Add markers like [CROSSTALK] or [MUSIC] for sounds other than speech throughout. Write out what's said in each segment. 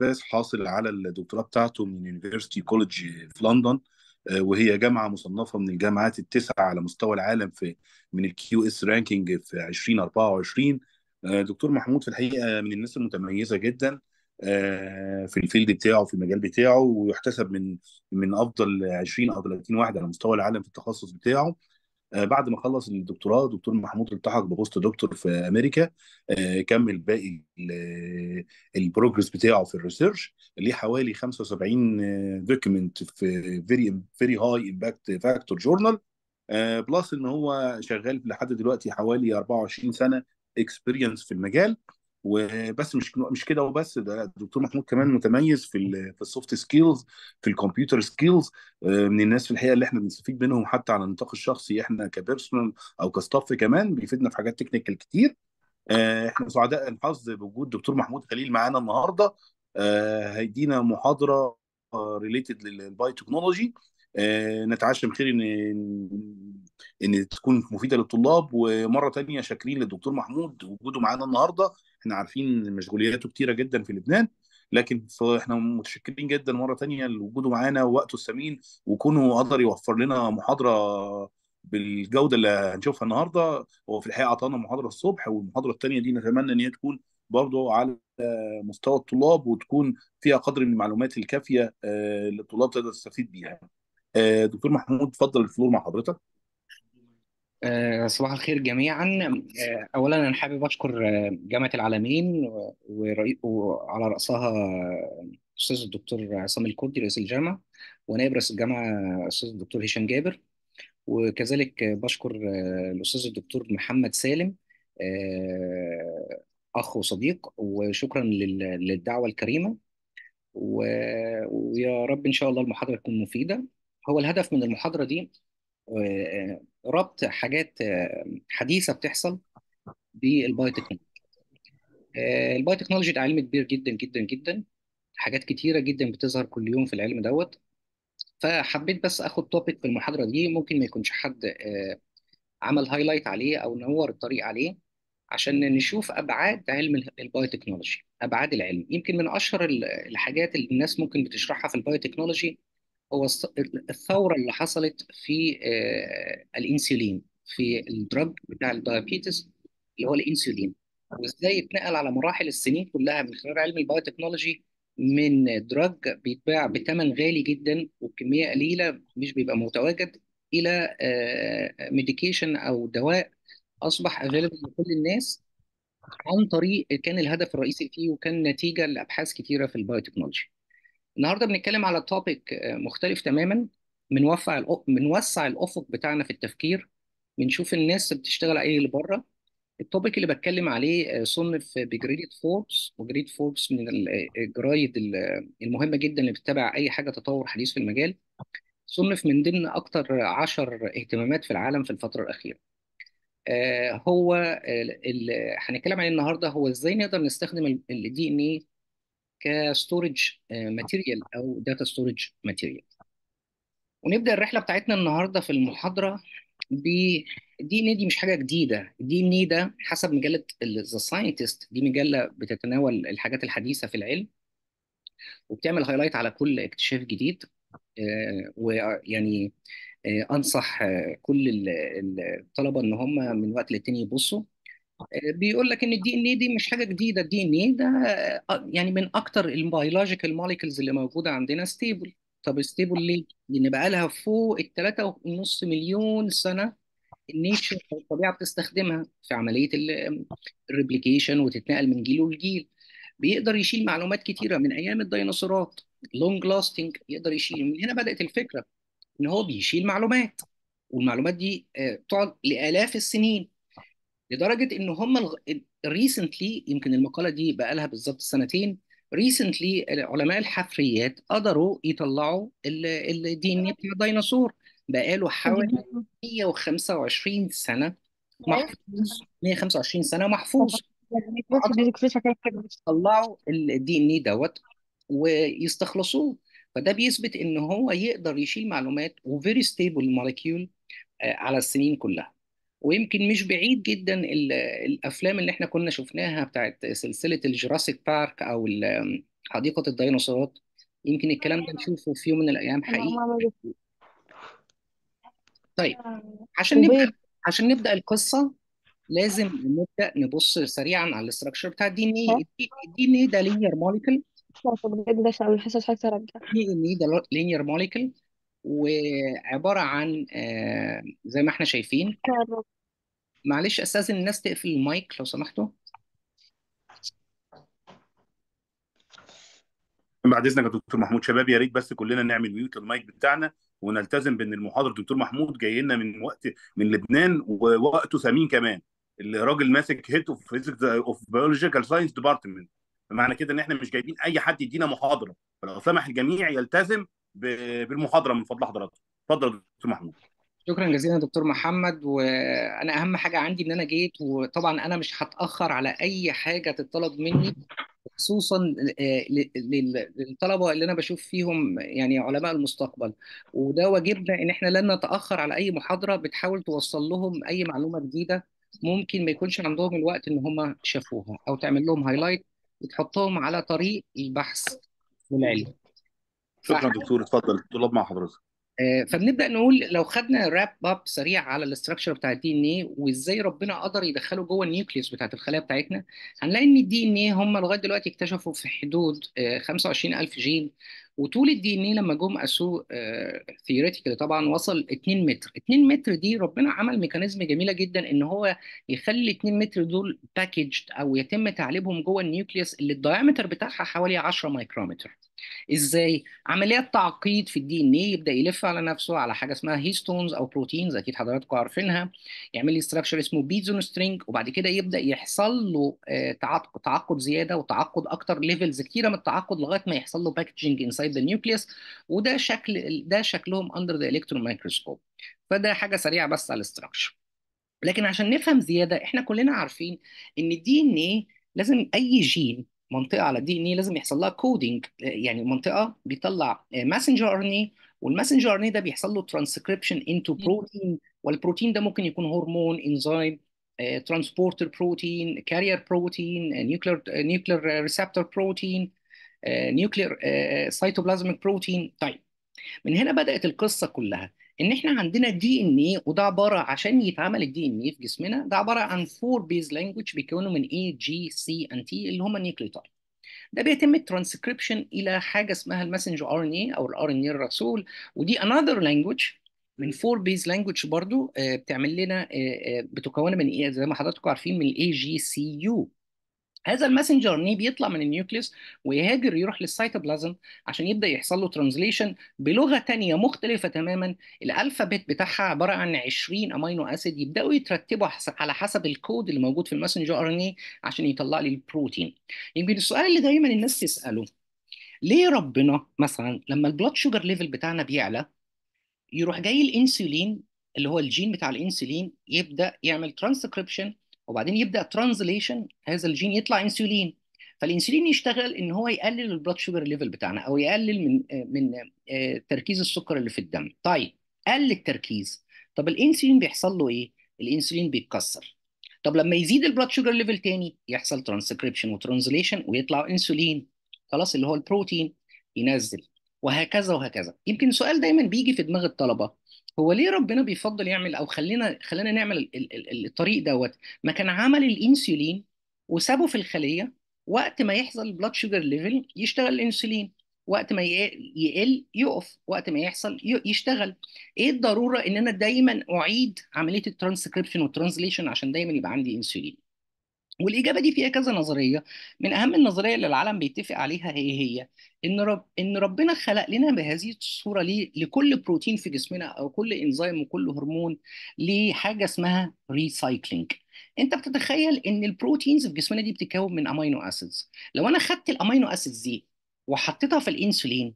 باس حاصل على الدكتوراه بتاعته من يونيفرستي كولج في لندن آه، وهي جامعه مصنفه من الجامعات التسعه على مستوى العالم في من الكيو اس رانكينج في 2024 آه، دكتور محمود في الحقيقه من الناس المتميزه جدا آه، في الفيلد بتاعه في المجال بتاعه ويحتسب من من افضل 20 او 30 واحد على مستوى العالم في التخصص بتاعه آه، بعد ما خلص الدكتوراه دكتور محمود التحق ببوست دكتور في امريكا آه، كمل باقي آه، البروجرس بتاعه في الريسيرش ليه حوالي 75 دوكيمنت في فيري فيري هاي امباكت فاكتور جورنال بلس ان هو شغال لحد دلوقتي حوالي 24 سنه اكسبيرينس في المجال وبس مش مش كده وبس ده الدكتور محمود كمان متميز في في السوفت سكيلز في الكمبيوتر سكيلز آه، من الناس في الحقيقه اللي احنا بنستفيد منهم حتى على النطاق الشخصي احنا كبيرسونال او كستاف كمان بيفيدنا في حاجات تكنيكال كتير آه، احنا سعداء الحظ بوجود دكتور محمود خليل معانا النهارده آه، هيدينا محاضره ريليتد للباي تكنولوجي نتعشم خير ان ان تكون مفيده للطلاب ومره تانية شاكرين للدكتور محمود وجوده معانا النهارده احنا عارفين مشغولياته كتيره جدا في لبنان لكن احنا متشكرين جدا مره تانية لوجوده معانا ووقته الثمين وكونه قدر يوفر لنا محاضره بالجوده اللي هنشوفها النهارده هو في الحقيقه اعطانا محاضره الصبح والمحاضره الثانيه دي نتمنى ان هي تكون برضه على مستوى الطلاب وتكون فيها قدر من المعلومات الكافيه آه، للطلاب تقدر تستفيد بيها. آه، دكتور محمود اتفضل الفلور مع حضرتك. آه، صباح الخير جميعا آه، اولا انا حابب اشكر آه، جامعه العالمين وعلى راسها الاستاذ الدكتور عصام الكردي رئيس الجامعه ونائب رئيس الجامعه الاستاذ الدكتور هشام جابر وكذلك بشكر الاستاذ الدكتور محمد سالم اخ وصديق وشكرا للدعوه الكريمه و- ويا رب ان شاء الله المحاضره تكون مفيده هو الهدف من المحاضره دي ربط حاجات آه، حديثه بتحصل بالبايوتكنولوجي البايوتكنولوجي آه، ده علم كبير جدا جدا جدا حاجات كتيره جدا بتظهر كل يوم في العلم دوت فحبيت بس اخد توبيك في المحاضره دي ممكن ما يكونش حد آه، عمل هايلايت عليه او نور الطريق عليه عشان نشوف ابعاد علم البايوتكنولوجي ابعاد العلم يمكن من اشهر الحاجات اللي الناس ممكن بتشرحها في البايوتكنولوجي هو الثوره اللي حصلت في آه، الانسولين في الدرج بتاع الدايابيتس اللي هو الانسولين وازاي اتنقل على مراحل السنين كلها من خلال علم البايوتكنولوجي من دراج بيتباع بثمن غالي جدا وبكميه قليله مش بيبقى متواجد الى ميديكيشن آه، او دواء اصبح افيلبل لكل الناس عن طريق كان الهدف الرئيسي فيه وكان نتيجه لابحاث كثيره في البايوتكنولوجي النهارده بنتكلم على توبيك آه، مختلف تماما بنوسع بنوسع الافق بتاعنا في التفكير بنشوف الناس بتشتغل على ايه اللي بره التوبيك اللي بتكلم عليه آه، صنف بجريد فوربس وجريد فوربس من آه، الجرايد المهمة جدا اللي بتتابع أي حاجة تطور حديث في المجال صنف من ضمن أكتر عشر اهتمامات في العالم في الفترة الأخيرة هو اللي هنتكلم عليه النهاردة هو إزاي نقدر نستخدم ال ايه كستورج ماتيريال آه، او داتا ستورج ماتيريال ونبدا الرحله بتاعتنا النهارده في المحاضره دي ان دي مش حاجه جديده دي ان ده حسب مجله ذا ساينتست دي مجله بتتناول الحاجات الحديثه في العلم وبتعمل هايلايت على كل اكتشاف جديد آه، ويعني آه، انصح كل الطلبه ان هم من وقت للتاني يبصوا بيقول لك ان الدي ان اي دي مش حاجه جديده الدي ان اي ده آه، يعني من اكتر البيولوجيكال موليكولز اللي موجوده عندنا ستيبل طب ستيبل ليه؟ لان بقى لها فوق ال 3.5 مليون سنه النيتشر الطبيعه بتستخدمها في عمليه الريبليكيشن وتتنقل من جيل لجيل بيقدر يشيل معلومات كتيره من ايام الديناصورات لونج لاستنج يقدر يشيل من هنا بدات الفكره ان هو بيشيل معلومات والمعلومات دي آه، تقعد لالاف السنين لدرجه ان هم ريسنتلي يمكن المقاله دي بقى لها بالظبط سنتين ريسنتلي علماء الحفريات قدروا يطلعوا الدي ان اي بتاع الديناصور بقى له حوالي 125 سنه محفوظ 125 سنه محفوظ طلعوا الدي ان اي دوت ويستخلصوه فده بيثبت ان هو يقدر يشيل معلومات وفيري ستيبل مولكيول على السنين كلها ويمكن مش بعيد جدا الافلام اللي احنا كنا شفناها بتاعت سلسله الجراسيك بارك او حديقه الديناصورات يمكن الكلام ده نشوفه في يوم من الايام حقيقي طيب عشان طيب. نبدا عشان نبدا القصه لازم نبدا نبص سريعا على الاستراكشر بتاع الدي ان اي الدي ان اي ده لينير موليكل بجد الدي ان اي ده لينير موليكل وعباره عن آه، زي ما احنا شايفين معلش استاذ الناس تقفل المايك لو سمحتوا بعد اذنك يا دكتور محمود شباب يا ريت بس كلنا نعمل ميوت للمايك بتاعنا ونلتزم بان المحاضره دكتور محمود جاي لنا من وقت من لبنان ووقته ثمين كمان الراجل ماسك هيد اوف فيزيكس اوف بيولوجيكال ساينس ديبارتمنت فمعنى كده ان احنا مش جايبين اي حد يدينا محاضره فلو سمح الجميع يلتزم بالمحاضره من فضل حضراتكم اتفضل يا دكتور محمود شكرا جزيلا دكتور محمد وانا اهم حاجه عندي ان انا جيت وطبعا انا مش هتاخر على اي حاجه تتطلب مني خصوصا آه، للطلبه اللي انا بشوف فيهم يعني علماء المستقبل وده واجبنا ان احنا لن نتاخر على اي محاضره بتحاول توصل لهم اي معلومه جديده ممكن ما يكونش عندهم الوقت ان هم شافوها او تعمل لهم هايلايت وتحطهم على طريق البحث والعلم شكرا دكتور اتفضل طلاب مع حضرتك آه، فبنبدا نقول لو خدنا راب اب سريع على الاستراكشر بتاع الدي ان ايه وازاي ربنا قدر يدخله جوه النيوكليوس بتاعت الخلايا بتاعتنا هنلاقي ان الدي ان ايه هم لغايه دلوقتي اكتشفوا في حدود 25000 آه، جين وطول الدي ان ايه لما جم قاسوه ثيوريتيكالي آه، طبعا وصل 2 متر 2 متر دي ربنا عمل ميكانيزم جميله جدا ان هو يخلي 2 متر دول باكجد او يتم تعليبهم جوه النيوكليوس اللي الدايمتر بتاعها حوالي 10 مايكرومتر ازاي عمليات تعقيد في الدي ان ايه يبدا يلف على نفسه على حاجه اسمها هيستونز او بروتينز اكيد حضراتكم عارفينها يعمل لي ستراكشر اسمه بيزون سترينج وبعد كده يبدا يحصل له آه، تعقد تعقد زياده وتعقد اكتر ليفلز كتيره من التعقد لغايه ما يحصل له باكجنج انسايد ذا نيوكليس وده شكل ده شكلهم اندر ذا الكترون مايكروسكوب فده حاجه سريعه بس على الاستراكشر لكن عشان نفهم زياده احنا كلنا عارفين ان الدي ان ايه لازم اي جين منطقه على الدي ان اي لازم يحصل لها كودنج يعني منطقه بيطلع ماسنجر ار ان اي والماسنجر ار ان اي ده بيحصل له ترانسكريبشن انتو بروتين والبروتين ده ممكن يكون هرمون انزيم ترانسبورتر بروتين كارير بروتين نيوكلير نيوكلير ريسبتور بروتين نيوكلير سيتوبلازميك بروتين طيب من هنا بدات القصه كلها ان احنا عندنا دي ان ايه وده عباره عشان يتعمل الدي ان ايه في جسمنا ده عباره عن فور بيز لانجوج بيكونوا من اي جي سي ان تي اللي هم نيوكليوتايد ده بيتم الترانسكريبشن الى حاجه اسمها الماسنجر ار ان اي او الار ان اي الرسول ودي انذر لانجوج من فور بيز لانجوج برضو آه، بتعمل لنا آه، آه، بتكون من ايه زي ما حضراتكم عارفين من الاي جي سي يو هذا الماسنجر ني بيطلع من النيوكليس ويهاجر يروح للسيتوبلازم عشان يبدا يحصل له ترانزليشن بلغه ثانيه مختلفه تماما الالفابيت بتاعها عباره عن 20 امينو اسيد يبداوا يترتبوا على حسب الكود اللي موجود في الماسنجر ار ان اي عشان يطلع لي البروتين يمكن السؤال اللي دايما الناس تساله ليه ربنا مثلا لما البلاد شوجر ليفل بتاعنا بيعلى يروح جاي الانسولين اللي هو الجين بتاع الانسولين يبدا يعمل ترانسكريبشن وبعدين يبدا ترانزليشن هذا الجين يطلع انسولين فالانسولين يشتغل ان هو يقلل البلاد شوجر ليفل بتاعنا او يقلل من من آه، تركيز السكر اللي في الدم طيب قل التركيز طب الانسولين بيحصل له ايه الانسولين بيتكسر طب لما يزيد البلاد شوجر ليفل تاني يحصل ترانسكريبشن وترانزليشن ويطلع انسولين خلاص اللي هو البروتين ينزل وهكذا وهكذا يمكن سؤال دايما بيجي في دماغ الطلبه هو ليه ربنا بيفضل يعمل او خلينا خلينا نعمل الطريق دوت ما كان عمل الانسولين وسابه في الخليه وقت ما يحصل بلاد شوجر ليفل يشتغل الانسولين وقت ما يقل يقف وقت ما يحصل يشتغل ايه الضروره ان انا دايما اعيد عمليه الترانسكريبشن والترانزليشن عشان دايما يبقى عندي انسولين والإجابة دي فيها كذا نظرية من أهم النظرية اللي العالم بيتفق عليها هي هي إن رب إن ربنا خلق لنا بهذه الصورة ليه لكل بروتين في جسمنا أو كل إنزيم وكل هرمون ليه حاجة اسمها ريسايكلينج انت بتتخيل ان البروتينز في جسمنا دي بتتكون من امينو اسيدز لو انا خدت الامينو اسيدز دي وحطيتها في الانسولين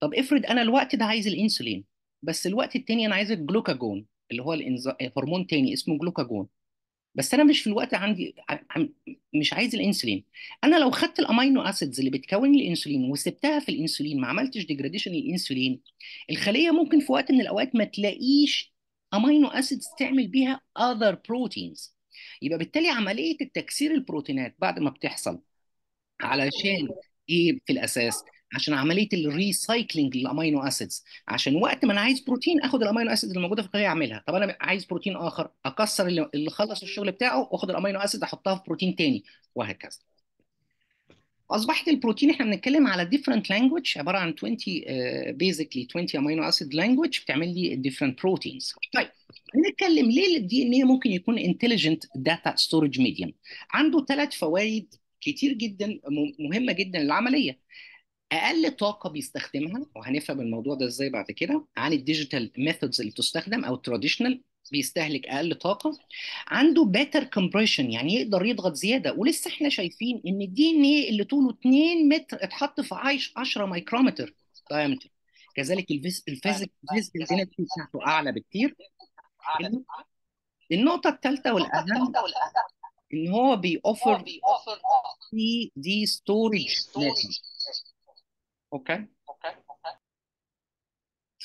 طب افرض انا الوقت ده عايز الانسولين بس الوقت التاني انا عايز الجلوكاجون اللي هو الانز... هرمون تاني اسمه جلوكاجون بس انا مش في الوقت عندي مش عايز الانسولين انا لو خدت الامينو اسيدز اللي بتكون الانسولين وسبتها في الانسولين ما عملتش ديجراديشن للانسولين الخليه ممكن في وقت من الاوقات ما تلاقيش امينو اسيدز تعمل بيها اذر بروتينز يبقى بالتالي عمليه التكسير البروتينات بعد ما بتحصل علشان ايه في الاساس عشان عمليه الريسايكلينج للامينو اسيدز عشان وقت ما انا عايز بروتين اخد الامينو اسيدز اللي موجوده في الخليه اعملها طب انا عايز بروتين اخر اكسر اللي خلص الشغل بتاعه واخد الامينو اسيد احطها في بروتين تاني وهكذا اصبحت البروتين احنا بنتكلم على ديفرنت لانجوج عباره عن 20 بيزيكلي uh, 20 امينو اسيد لانجوج بتعمل لي ديفرنت بروتينز طيب هنتكلم ليه الدي ان ايه ممكن يكون انتليجنت داتا ستورج ميديم عنده ثلاث فوائد كتير جدا مهمه جدا للعمليه اقل طاقه بيستخدمها وهنفهم الموضوع ده ازاي بعد كده عن الديجيتال ميثودز اللي بتستخدم او التراديشنال بيستهلك اقل طاقه عنده بيتر كومبريشن يعني يقدر يضغط زياده ولسه احنا شايفين ان الدي ان ايه اللي طوله 2 متر اتحط في 10 مايكرومتر دايمتر كذلك الفيزيك الديناميكي بتاعته اعلى بكتير النقطه الثالثه والاهم ان هو بيوفر دي ستورج اوكي اوكي اوكي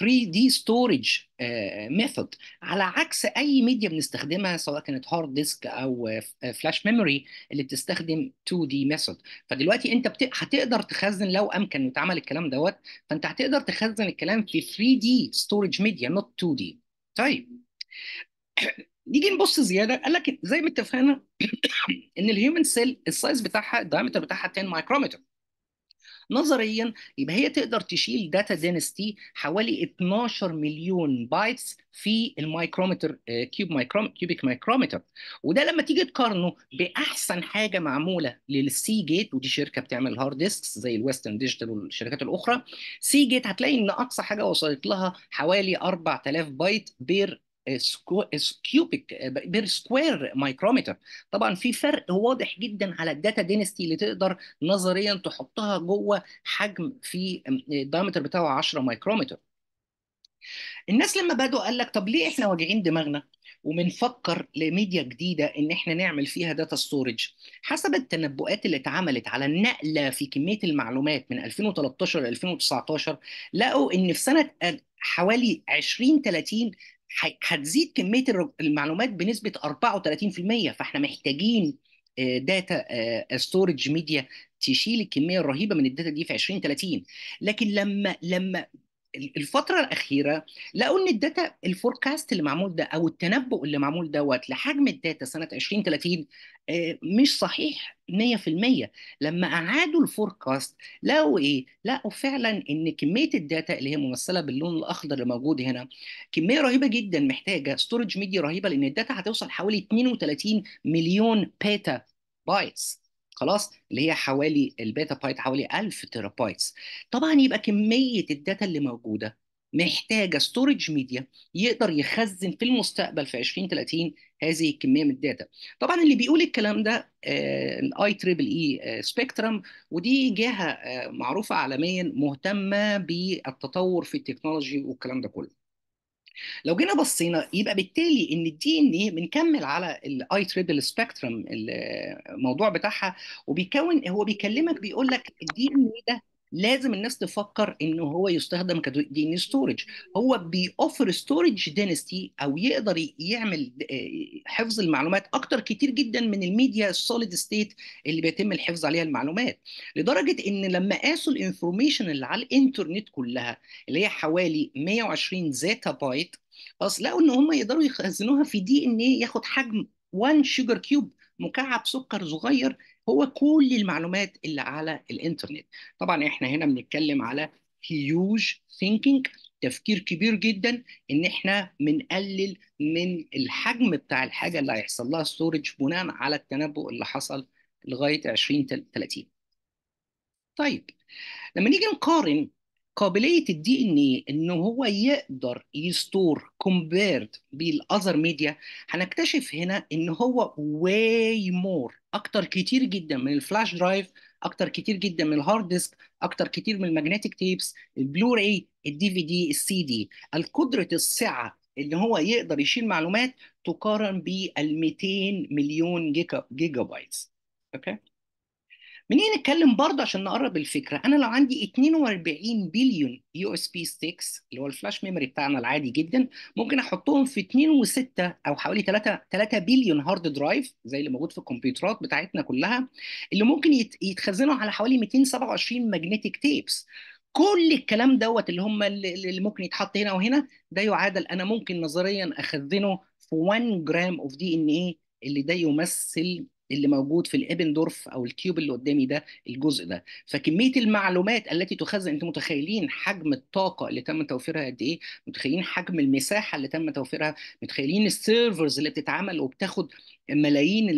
3D storage ميثود آه، آه، على عكس اي ميديا بنستخدمها سواء كانت هارد ديسك او فلاش آه، ميموري اللي بتستخدم 2D ميثود فدلوقتي انت بت... هتقدر تخزن لو امكن واتعمل الكلام دوت فانت هتقدر تخزن الكلام في 3D storage ميديا نوت 2D طيب [COUGHS] نيجي نبص زياده قال لك زي ما اتفقنا [COUGHS] ان الهيومن سيل السايز بتاعها الدايمتر بتاعها 10 مايكرومتر نظريا يبقى هي تقدر تشيل داتا دينستي حوالي 12 مليون بايتس في المايكرومتر كيوب مايكروم كيوبيك مايكرومتر وده لما تيجي تقارنه باحسن حاجه معموله للسي جيت ودي شركه بتعمل هارد ديسكس زي الويسترن ديجيتال والشركات الاخرى سي جيت هتلاقي ان اقصى حاجه وصلت لها حوالي 4000 بايت بير سكو... سكيوبيك بير سكوير مايكرومتر طبعا في فرق واضح جدا على الداتا دينستي اللي تقدر نظريا تحطها جوه حجم في الدايمتر بتاعه 10 مايكرومتر الناس لما بدوا قال لك طب ليه احنا واجعين دماغنا وبنفكر لميديا جديده ان احنا نعمل فيها داتا ستورج حسب التنبؤات اللي اتعملت على النقله في كميه المعلومات من 2013 ل 2019 لقوا ان في سنه آه، حوالي 20 30 هتزيد كميه المعلومات بنسبه 34% فاحنا محتاجين داتا ستورج ميديا تشيل الكميه الرهيبه من الداتا دي في 2030 لكن لما لما الفتره الاخيره لقوا ان الداتا الفوركاست اللي معمول ده او التنبؤ اللي معمول دوت لحجم الداتا سنه 2030 آه، مش صحيح 100% لما اعادوا الفوركاست لقوا ايه؟ لقوا فعلا ان كميه الداتا اللي هي ممثله باللون الاخضر اللي موجود هنا كميه رهيبه جدا محتاجه ستورج ميديا رهيبه لان الداتا هتوصل حوالي 32 مليون بيتا بايتس خلاص اللي هي حوالي البيتا بايت حوالي 1000 تيرا بايتس طبعا يبقى كميه الداتا اللي موجوده محتاجه ستورج ميديا يقدر يخزن في المستقبل في 20 30 هذه الكميه من الداتا طبعا اللي بيقول الكلام ده الاي تريبل اي سبيكترم ودي جهه آه، معروفه عالميا مهتمه بالتطور في التكنولوجي والكلام ده كله لو جينا بصينا يبقى بالتالي ان الدي ان ايه بنكمل على الاي تريبل سبيكترم الموضوع بتاعها وبيكون هو بيكلمك بيقول لك الدي ان ايه ده لازم الناس تفكر ان هو يستخدم كدي ان ستورج هو بيوفر ستورج دينستي او يقدر يعمل آه، حفظ المعلومات اكتر كتير جدا من الميديا السوليد ستيت اللي بيتم الحفظ عليها المعلومات لدرجه ان لما قاسوا الانفورميشن اللي على الانترنت كلها اللي هي حوالي 120 زيتا بايت اصل لقوا ان هم يقدروا يخزنوها في دي ان ايه ياخد حجم 1 شوجر كيوب مكعب سكر صغير هو كل المعلومات اللي على الانترنت طبعا احنا هنا بنتكلم على هيوج ثينكينج تفكير كبير جدا ان احنا بنقلل من الحجم بتاع الحاجه اللي هيحصل لها ستورج بناء على التنبؤ اللي حصل لغايه 2030 طيب لما نيجي نقارن قابليه الدي ان ايه ان هو يقدر يستور كومبيرد بالاذر ميديا هنكتشف هنا ان هو واي مور اكتر كتير جدا من الفلاش درايف اكتر كتير جدا من الهارد ديسك اكتر كتير من الماجنتيك تيبس البلو راي الدي في دي السي دي القدره السعه ان هو يقدر يشيل معلومات تقارن بال 200 مليون جيجا, جيجا بايتس اوكي okay. منين نتكلم برضه عشان نقرب الفكره انا لو عندي 42 بليون يو اس بي ستيكس اللي هو الفلاش ميموري بتاعنا العادي جدا ممكن احطهم في 2 و6 او حوالي 3 3 بليون هارد درايف زي اللي موجود في الكمبيوترات بتاعتنا كلها اللي ممكن يتخزنوا على حوالي 227 ماجنتيك تيبس كل الكلام دوت اللي هم اللي ممكن يتحط هنا وهنا ده يعادل انا ممكن نظريا اخزنه في 1 جرام اوف دي ان ايه اللي ده يمثل اللي موجود في الابندورف او الكيوب اللي قدامي ده الجزء ده فكميه المعلومات التي تخزن انتم متخيلين حجم الطاقه اللي تم توفيرها قد ايه متخيلين حجم المساحه اللي تم توفيرها متخيلين السيرفرز اللي بتتعمل وبتاخد ملايين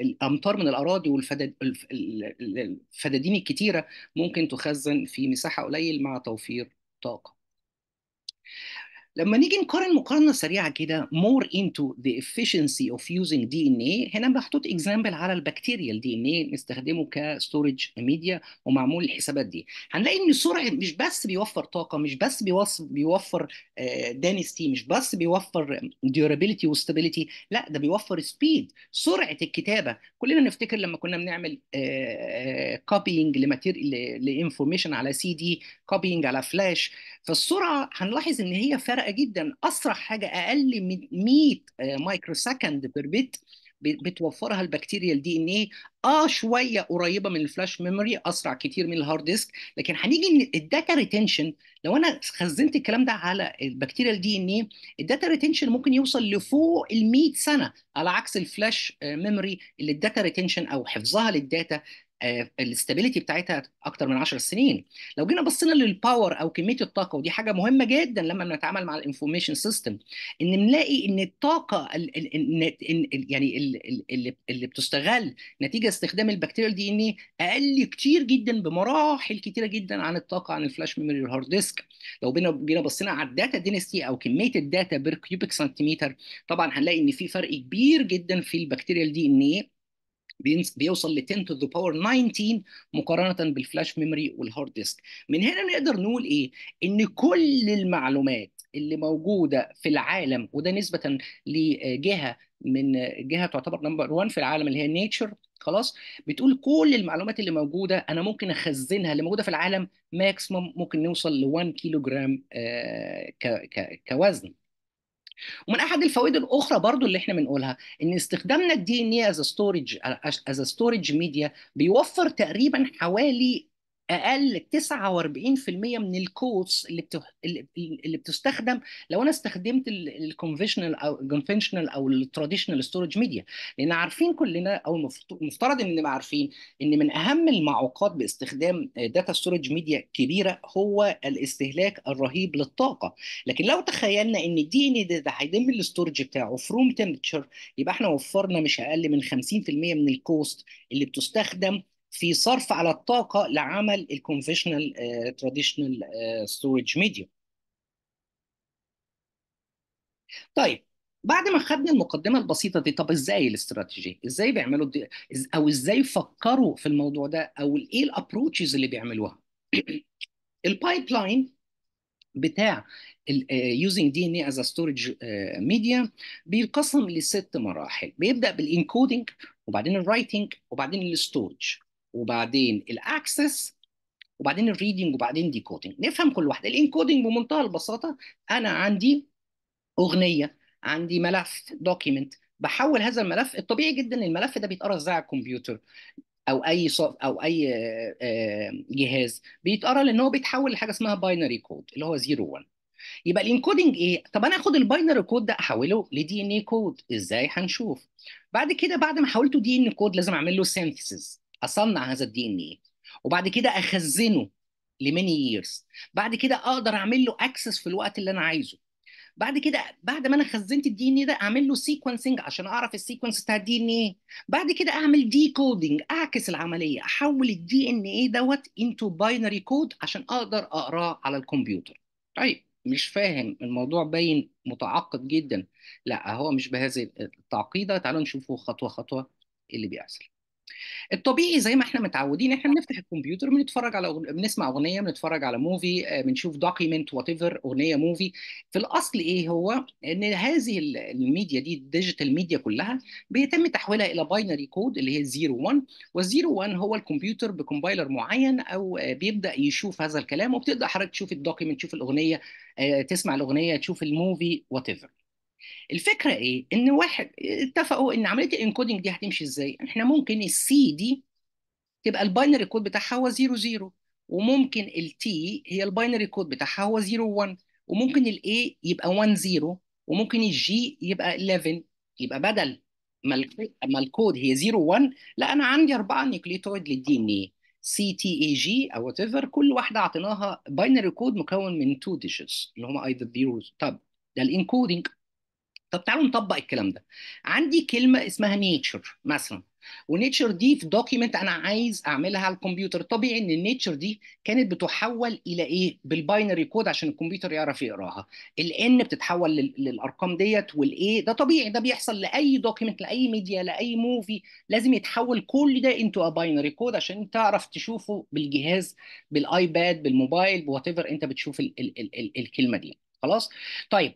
الامتار من الاراضي والفدادين الكتيره ممكن تخزن في مساحه قليل مع توفير طاقه لما نيجي نقارن مقارنه سريعه كده more into the efficiency of using DNA هنا محطوط اكزامبل على البكتيريال دي ان نستخدمه كستورج ميديا ومعمول الحسابات دي هنلاقي ان السرعه مش بس بيوفر طاقه مش بس بيوفر دانستي آه، مش بس بيوفر ديورابيلتي وستابيليتي لا ده بيوفر سبيد سرعه الكتابه كلنا نفتكر لما كنا بنعمل كوبينج آه، آه، لانفورميشن على سي دي كوبينج على فلاش فالسرعه هنلاحظ ان هي فرقت جدا اسرع حاجه اقل من 100 آه، مايكرو سكند بت بتوفرها البكتيريا الدي ان ايه اه شويه قريبه من الفلاش ميموري اسرع كتير من الهارد ديسك لكن هنيجي الداتا ريتنشن لو انا خزنت الكلام ده على البكتيريا الدي ان ايه الداتا ريتنشن ممكن يوصل لفوق ال 100 سنه على عكس الفلاش آه، ميموري اللي الداتا ريتنشن او حفظها للداتا آه، الاستابيليتي بتاعتها اكتر من 10 سنين لو جينا بصينا للباور او كميه الطاقه ودي حاجه مهمه جدا لما بنتعامل مع الانفورميشن سيستم ان نلاقي ان الطاقه الـ الـ الـ يعني اللي, اللي بتستغل نتيجه استخدام البكتيريا دي ان اقل كتير جدا بمراحل كتيره جدا عن الطاقه عن الفلاش ميموري والهارد ديسك لو جينا بصينا على الداتا دينستي او كميه الداتا بير كيوبيك سنتيمتر طبعا هنلاقي ان في فرق كبير جدا في البكتيريا دي ان ايه بيوصل ل 10 to the power 19 مقارنه بالفلاش ميموري والهارد ديسك من هنا نقدر نقول ايه ان كل المعلومات اللي موجوده في العالم وده نسبه لجهه من جهه تعتبر نمبر 1 في العالم اللي هي نيتشر خلاص بتقول كل المعلومات اللي موجوده انا ممكن اخزنها اللي موجوده في العالم ماكسيموم ممكن نوصل ل 1 كيلو جرام كوزن ومن احد الفوائد الاخرى برضو اللي احنا بنقولها ان استخدامنا الدي ان اي از ستورج از ستورج ميديا بيوفر تقريبا حوالي اقل 49% من الكوتس اللي اللي بتستخدم لو انا استخدمت الكونفشنال او الكونفشنال او التراديشنال ستورج ميديا لان عارفين كلنا او المفترض ان عارفين ان من اهم المعوقات باستخدام داتا ستورج ميديا كبيره هو الاستهلاك الرهيب للطاقه لكن لو تخيلنا ان الدي ان ده, ده هيتم الاستورج بتاعه في روم تمبتشر يبقى احنا وفرنا مش اقل من 50% من الكوست اللي بتستخدم في صرف على الطاقه لعمل الكونفشنال تراديشنال ستورج ميديوم طيب بعد ما خدنا المقدمه البسيطه دي طب ازاي الاستراتيجيه ازاي بيعملوا او ازاي فكروا في الموضوع ده او ايه الابروتشز اللي بيعملوها [CLEARS THROAT] البايب لاين بتاع يوزنج دي ان اي از ستورج ميديا بيتقسم لست مراحل بيبدا بالانكودنج وبعدين الرايتنج وبعدين الستورج وبعدين الاكسس وبعدين الريدنج وبعدين ديكودنج نفهم كل واحده الانكودنج بمنتهى البساطه انا عندي اغنيه عندي ملف دوكيمنت بحول هذا الملف الطبيعي جدا الملف ده بيتقرا ازاي على الكمبيوتر او اي صف او اي آه، آه، جهاز بيتقرا لان هو بيتحول لحاجه اسمها باينري كود اللي هو 0 1 يبقى الانكودنج ايه؟ طب انا اخد الباينري كود ده احوله لدي ان اي كود ازاي هنشوف بعد كده بعد ما حولته دي ان كود لازم اعمل له سينثيسيس اصنع هذا الدي ان ايه وبعد كده اخزنه لميني ييرز بعد كده اقدر اعمل له اكسس في الوقت اللي انا عايزه بعد كده بعد ما انا خزنت الدي ان ايه ده اعمل له سيكونسنج عشان اعرف السيكونس بتاع الدي ان ايه بعد كده اعمل ديكودنج اعكس العمليه احول الدي ان ايه دوت انتو باينري كود عشان اقدر اقراه على الكمبيوتر طيب مش فاهم الموضوع باين متعقد جدا لا هو مش بهذه التعقيده تعالوا نشوفه خطوه خطوه اللي بيحصل الطبيعي زي ما احنا متعودين احنا بنفتح الكمبيوتر بنتفرج على بنسمع اغنيه بنتفرج على موفي آه، بنشوف دوكيمنت وات ايفر اغنيه موفي في الاصل ايه هو ان هذه الميديا دي الديجيتال ميديا كلها بيتم تحويلها الى باينري كود اللي هي 1 وال 1 هو الكمبيوتر بكمبايلر معين او آه، بيبدا يشوف هذا الكلام وبتبدا حضرتك تشوف الدوكيمنت تشوف الاغنيه آه، تسمع الاغنيه تشوف الموفي وات ايفر الفكره ايه ان واحد اتفقوا ان عمليه الانكودنج دي هتمشي ازاي احنا ممكن السي دي تبقى الباينري كود بتاعها هو 00 وممكن التي هي الباينري كود بتاعها هو 0 وممكن الاي يبقى 10 وممكن الجي يبقى 11 يبقى بدل ما الكود هي 0 لا انا عندي اربعه نيوكليتويد للدي ان اي سي تي اي جي او وات ايفر كل واحده اعطيناها باينري كود مكون من تو ديجيتس اللي هم ايدر زيروز طب ده الانكودنج طب تعالوا نطبق الكلام ده عندي كلمه اسمها نيتشر مثلا ونيتشر دي في دوكيمنت انا عايز اعملها على الكمبيوتر طبيعي ان النيتشر دي كانت بتحول الى ايه بالباينري كود عشان الكمبيوتر يعرف يقراها الان بتتحول للارقام ديت والاي ده طبيعي ده بيحصل لاي دوكيمنت لاي ميديا لاي موفي لازم يتحول كل ده انتو ا باينري كود عشان تعرف تشوفه بالجهاز بالايباد بالموبايل بوات ايفر انت بتشوف الـ الـ الـ الـ الكلمه دي خلاص طيب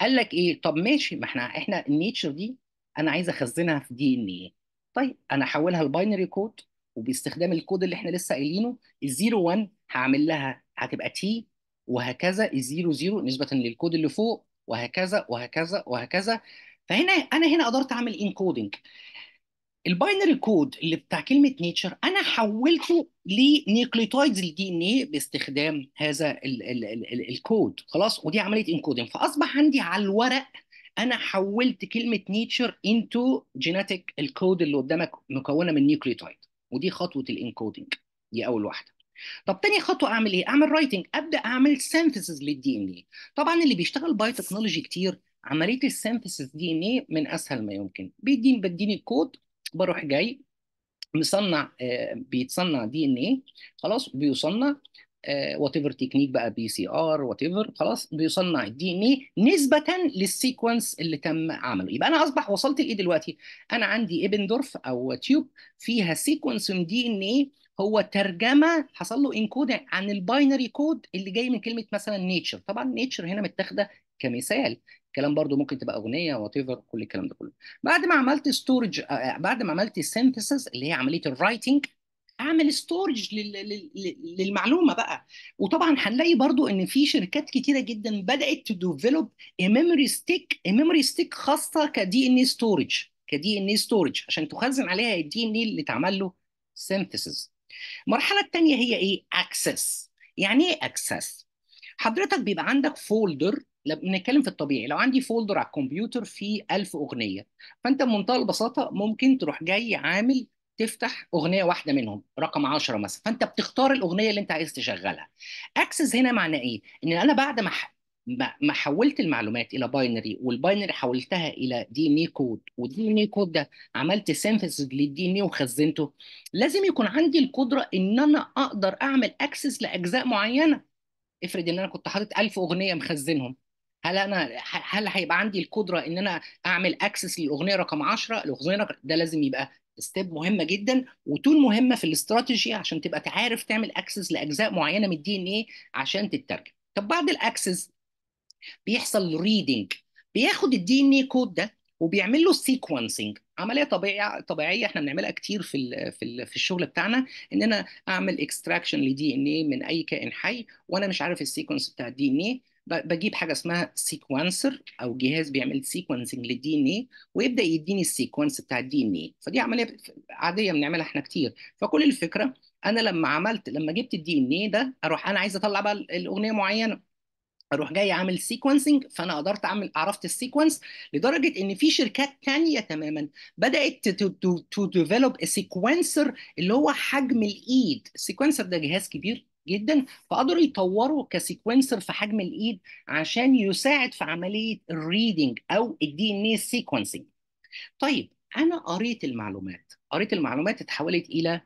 قال لك ايه طب ماشي ما احنا احنا النيتشر دي انا عايز اخزنها في دي ان ايه طيب انا هحولها لباينري كود وباستخدام الكود اللي احنا لسه قايلينه ال01 هعمل لها هتبقى تي وهكذا ال00 نسبه للكود اللي فوق وهكذا وهكذا وهكذا فهنا انا هنا قدرت اعمل انكودنج الباينري كود اللي بتاع كلمه نيتشر انا حولته لنيوكليوتايدز الدي ان ايه باستخدام هذا الكود خلاص ودي عمليه انكودنج فاصبح عندي على الورق انا حولت كلمه نيتشر انتو جيناتيك الكود اللي قدامك مكونه من نيوكليوتايد ودي خطوه الانكودنج دي اول واحده طب تاني خطوه اعمل ايه اعمل رايتنج ابدا اعمل سينثيسز للدي ان ايه طبعا اللي بيشتغل باي تكنولوجي كتير عمليه السينثيسز دي ان ايه من اسهل ما يمكن بيديني بديني الكود بروح جاي مصنع آه، بيتصنع دي ان ايه خلاص بيصنع وات ايفر تكنيك بقى بي سي ار وات ايفر خلاص بيصنع الدي ان ايه نسبه للسيكونس اللي تم عمله يبقى انا اصبح وصلت لايه دلوقتي انا عندي ابندورف او تيوب فيها سيكونس من دي ان ايه هو ترجمه حصل له انكود عن الباينري كود اللي جاي من كلمه مثلا نيتشر طبعا نيتشر هنا متاخده كمثال الكلام برضو ممكن تبقى اغنيه وات كل الكلام ده كله بعد ما عملت ستورج آه، آه، بعد ما عملت سينثيسز اللي هي عمليه الرايتنج اعمل ستورج للمعلومه بقى وطبعا هنلاقي برضو ان في شركات كتيره جدا بدات تديفلوب ميموري ستيك ميموري ستيك خاصه كدي ان اي ستورج كدي ان اي ستورج عشان تخزن عليها الدي ان اي اللي اتعمل له سينثيسز المرحله الثانيه هي ايه اكسس يعني ايه اكسس حضرتك بيبقى عندك فولدر بنتكلم في الطبيعي لو عندي فولدر على الكمبيوتر فيه 1000 اغنيه فانت بمنتهى البساطه ممكن تروح جاي عامل تفتح اغنيه واحده منهم رقم 10 مثلا فانت بتختار الاغنيه اللي انت عايز تشغلها اكسس هنا معنى ايه ان انا بعد ما ما حولت المعلومات الى باينري والباينري حولتها الى دي ان اي كود والدي ان اي كود ده عملت سينثيسز للدي ان اي وخزنته لازم يكون عندي القدره ان انا اقدر اعمل اكسس لاجزاء معينه افرض ان انا كنت حاطط 1000 اغنيه مخزنهم هل انا هل هيبقى عندي القدره ان انا اعمل اكسس للاغنيه رقم 10 الاغنيه ده لازم يبقى ستيب مهمه جدا وتول مهمه في الاستراتيجي عشان تبقى تعرف تعمل اكسس لاجزاء معينه من الدي ان ايه عشان تترجم طب بعد الاكسس بيحصل ريدنج بياخد الدي ان ايه كود ده وبيعمل له سيكونسنج عمليه طبيعيه طبيعيه احنا بنعملها كتير في الـ في الـ في الشغل بتاعنا ان انا اعمل اكستراكشن لدي ان ايه من اي كائن حي وانا مش عارف السيكونس بتاع الدي ان ايه بجيب حاجه اسمها سيكونسر او جهاز بيعمل سيكونسنج للدي ان ايه ويبدا يديني السيكونس بتاع الدي ان ايه فدي عمليه عاديه بنعملها احنا كتير فكل الفكره انا لما عملت لما جبت الدي ان ايه ده اروح انا عايز اطلع بقى الاغنيه معينه اروح جاي عامل سيكونسنج فانا قدرت اعمل عرفت السيكونس لدرجه ان في شركات تانية تماما بدات تو ديفلوب سيكونسر اللي هو حجم الايد السيكونسر ده جهاز كبير جدا فقدروا يطوروا كسيكونسر في حجم الايد عشان يساعد في عمليه الريدنج او الدي ان اي سيكونسنج طيب انا قريت المعلومات قريت المعلومات اتحولت الى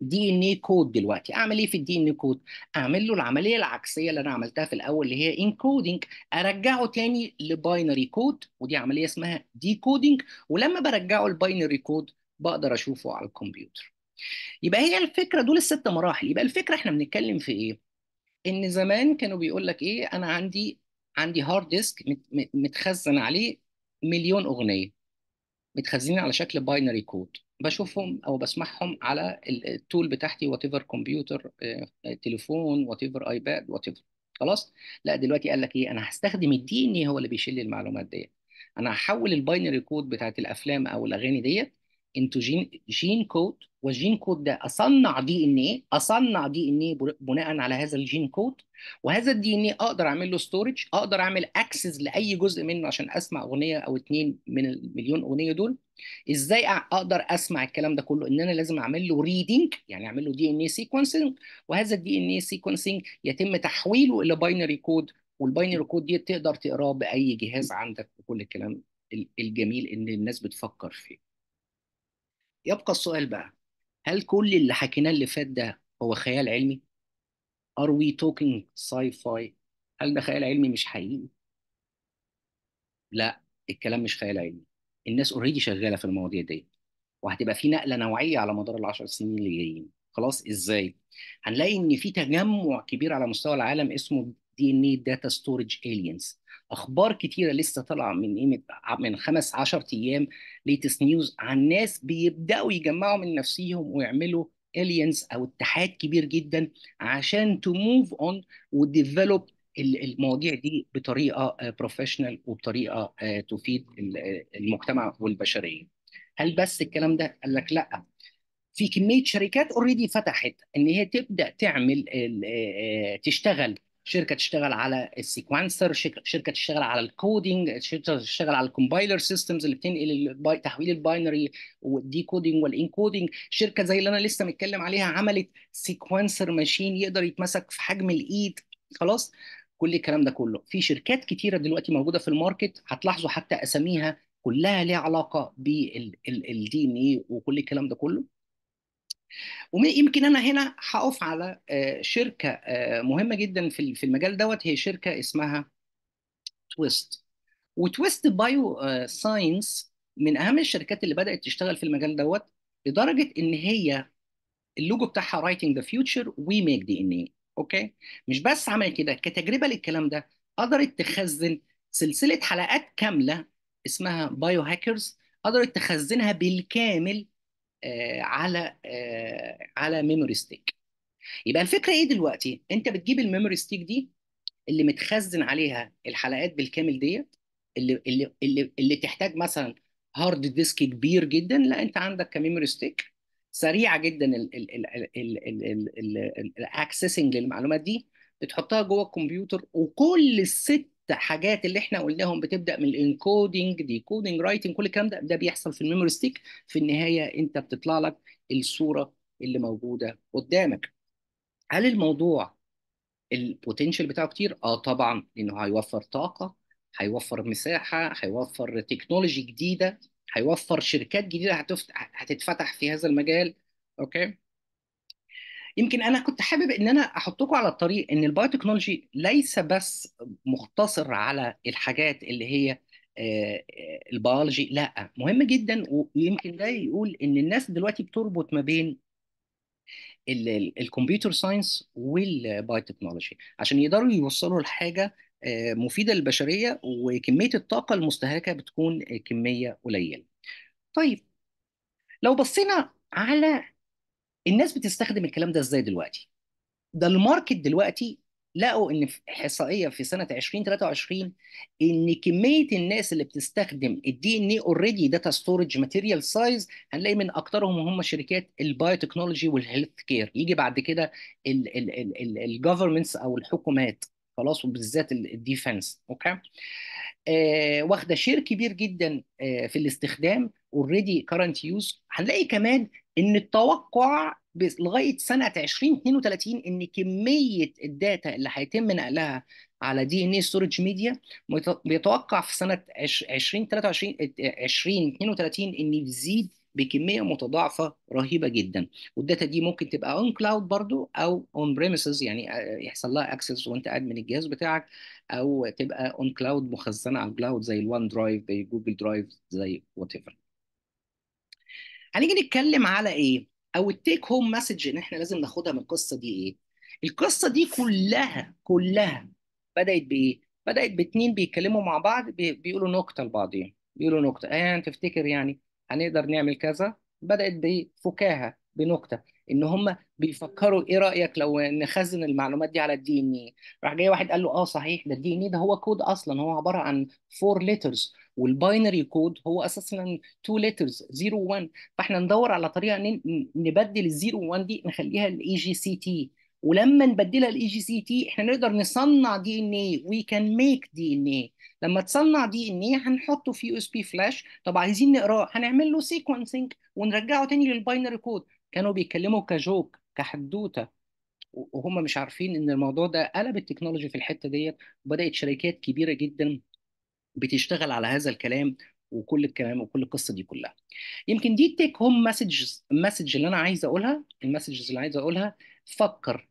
دي ان اي كود دلوقتي اعمل ايه في الدي ان اي كود اعمل له العمليه العكسيه اللي انا عملتها في الاول اللي هي انكودنج ارجعه تاني لباينري كود ودي عمليه اسمها ديكودنج ولما برجعه الباينري كود بقدر اشوفه على الكمبيوتر يبقى هي الفكره دول الست مراحل يبقى الفكره احنا بنتكلم في ايه ان زمان كانوا بيقول لك ايه انا عندي عندي هارد ديسك متخزن عليه مليون اغنيه متخزنين على شكل باينري كود بشوفهم او بسمعهم على التول بتاعتي وات ايفر كمبيوتر تليفون وات ايفر ايباد وات ايفر خلاص لا دلوقتي قال لك ايه انا هستخدم الدي ان إيه هو اللي بيشيل لي المعلومات ديت انا هحول الباينري كود بتاعت الافلام او الاغاني ديت انتو جين جين كود والجين كود ده اصنع دي ان ايه اصنع دي ان ايه بناء على هذا الجين كود وهذا الدي ان ايه اقدر اعمل له ستورج اقدر اعمل اكسس لاي جزء منه عشان اسمع اغنيه او اتنين من المليون اغنيه دول ازاي اقدر اسمع الكلام ده كله ان انا لازم اعمل له ريدنج يعني اعمل له دي ان ايه سيكونسنج وهذا الدي ان ايه سيكونسنج يتم تحويله الى باينري كود والباينري كود دي تقدر تقراه باي جهاز عندك وكل الكلام الجميل ان الناس بتفكر فيه يبقى السؤال بقى هل كل اللي حكيناه اللي فات ده هو خيال علمي؟ Are we talking sci-fi؟ هل ده خيال علمي مش حقيقي؟ لا الكلام مش خيال علمي الناس اوريدي شغاله في المواضيع دي وهتبقى في نقله نوعيه على مدار ال 10 سنين اللي جايين خلاص ازاي؟ هنلاقي ان في تجمع كبير على مستوى العالم اسمه دي ان ايه داتا ستورج الينز اخبار كتيره لسه طالعه من من خمس 10 ايام ليتست نيوز عن ناس بيبداوا يجمعوا من نفسيهم ويعملوا الينز او اتحاد كبير جدا عشان تو موف اون وديفلوب المواضيع دي بطريقه بروفيشنال آه، وبطريقه آه، تفيد المجتمع والبشريه هل بس الكلام ده قال لك لا في كميه شركات اوريدي فتحت ان هي تبدا تعمل آه، تشتغل شركه تشتغل على السيكونسر شركه تشتغل على الكودينج شركه تشتغل على الكومبايلر سيستمز اللي بتنقل تحويل الباينري والديكودينج والانكودينج شركه زي اللي انا لسه متكلم عليها عملت سيكونسر ماشين يقدر يتمسك في حجم الايد خلاص كل الكلام ده كله في شركات كتيره دلوقتي موجوده في الماركت هتلاحظوا حتى اساميها كلها ليها علاقه بالدي ان اي وكل الكلام ده كله ويمكن انا هنا هقف على آه، شركه آه، مهمه جدا في المجال دوت هي شركه اسمها تويست وتويست بايو آه، ساينس من اهم الشركات اللي بدات تشتغل في المجال دوت لدرجه ان هي اللوجو بتاعها رايتنج ذا فيوتشر وي ميك دي ان اي اوكي مش بس عملت كده كتجربه للكلام ده قدرت تخزن سلسله حلقات كامله اسمها بايو هاكرز قدرت تخزنها بالكامل آه، على آه، على ميموري ستيك يبقى الفكره ايه دلوقتي انت بتجيب الميموري ستيك دي اللي متخزن عليها الحلقات بالكامل ديت اللي اللي اللي, اللي تحتاج مثلا هارد ديسك كبير جدا لا انت عندك كميموري ستيك سريعه جدا الاكسسنج للمعلومات دي بتحطها جوه الكمبيوتر وكل الست حاجات اللي احنا قلناهم بتبدا من الانكودنج ديكودنج رايتنج كل الكلام ده ده بيحصل في الميموري ستيك في النهايه انت بتطلع لك الصوره اللي موجوده قدامك هل الموضوع البوتنشال بتاعه كتير اه طبعا لانه هيوفر طاقه هيوفر مساحه هيوفر تكنولوجي جديده هيوفر شركات جديده هتفتح هتتفتح في هذا المجال اوكي يمكن انا كنت حابب ان انا احطكم على الطريق ان البايوتكنولوجي ليس بس مقتصر على الحاجات اللي هي آه، البيولوجي لا مهم جدا ويمكن ده يقول ان الناس دلوقتي بتربط ما بين الكمبيوتر ساينس والبايوتكنولوجي عشان يقدروا يوصلوا لحاجه آه، مفيده للبشريه وكميه الطاقه المستهلكه بتكون كميه قليله. طيب لو بصينا على الناس بتستخدم الكلام ده ازاي دلوقتي ده الماركت دلوقتي لقوا ان في احصائيه في سنه 2023 ان كميه الناس اللي بتستخدم الدي ان اي اوريدي داتا ستورج ماتيريال سايز هنلاقي من اكثرهم هم شركات البايوتكنولوجي والهيلث كير يجي بعد كده الجفرمنتس او الحكومات خلاص وبالذات الديفنس اوكي آه واخده شير كبير جدا آه في الاستخدام اوريدي كارنت يوز هنلاقي كمان ان التوقع لغايه سنه 2032 ان كميه الداتا اللي هيتم نقلها على دي ان اي ستورج ميديا بيتوقع في سنه 2023 2032 آه، ان يزيد بكميه متضاعفه رهيبه جدا والداتا دي ممكن تبقى اون كلاود برضو او اون بريمسز يعني آه، يحصل لها اكسس وانت قاعد من الجهاز بتاعك او تبقى اون كلاود مخزنه على الكلاود زي الوان درايف زي جوجل درايف زي وات ايفر هنيجي نتكلم على ايه او التيك هوم مسج ان احنا لازم ناخدها من القصه دي ايه القصه دي كلها كلها بدات بايه بدات باتنين بيتكلموا مع بعض بيقولوا نكته لبعضهم بيقولوا نكته اه تفتكر يعني هنقدر نعمل كذا بدأت بفكاهة بنكتة ان هم بيفكروا ايه رايك لو نخزن المعلومات دي على الدي ان اي راح جاي واحد قال له اه صحيح ده الدي ان اي ده هو كود اصلا هو عباره عن فور ليترز والباينري كود هو اساسا تو ليترز 0 1 فاحنا ندور على طريقه نبدل ال 0 1 دي نخليها الاي جي سي تي ولما نبدلها الاي جي سي تي احنا نقدر نصنع دي ان اي وي كان ميك دي ان اي لما تصنع دي ان اي هنحطه في يو اس بي فلاش طب عايزين نقراه هنعمل له سيكونسنج ونرجعه تاني للباينري كود كانوا بيتكلموا كجوك كحدوته وهم مش عارفين ان الموضوع ده قلب التكنولوجي في الحته ديت وبدات شركات كبيره جدا بتشتغل على هذا الكلام وكل الكلام وكل القصه دي كلها يمكن دي تيك هوم مسج المسج اللي انا عايز اقولها المسجز اللي عايز اقولها فكر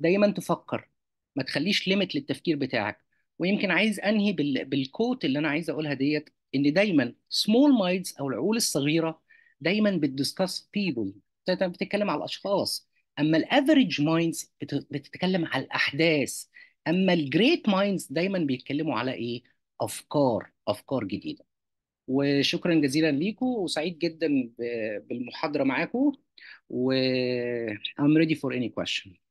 دايما تفكر ما تخليش ليميت للتفكير بتاعك ويمكن عايز انهي بال... بالكوت اللي انا عايز اقولها ديت ان دايما سمول مايندز او العقول الصغيره دايما بتدسكاس بيبل بتتكلم على الاشخاص اما الافريج مايندز بتتكلم على الاحداث اما الجريت مايندز دايما بيتكلموا على ايه افكار افكار جديده وشكرا جزيلا ليكم وسعيد جدا بالمحاضره معاكم و I'm ready for any question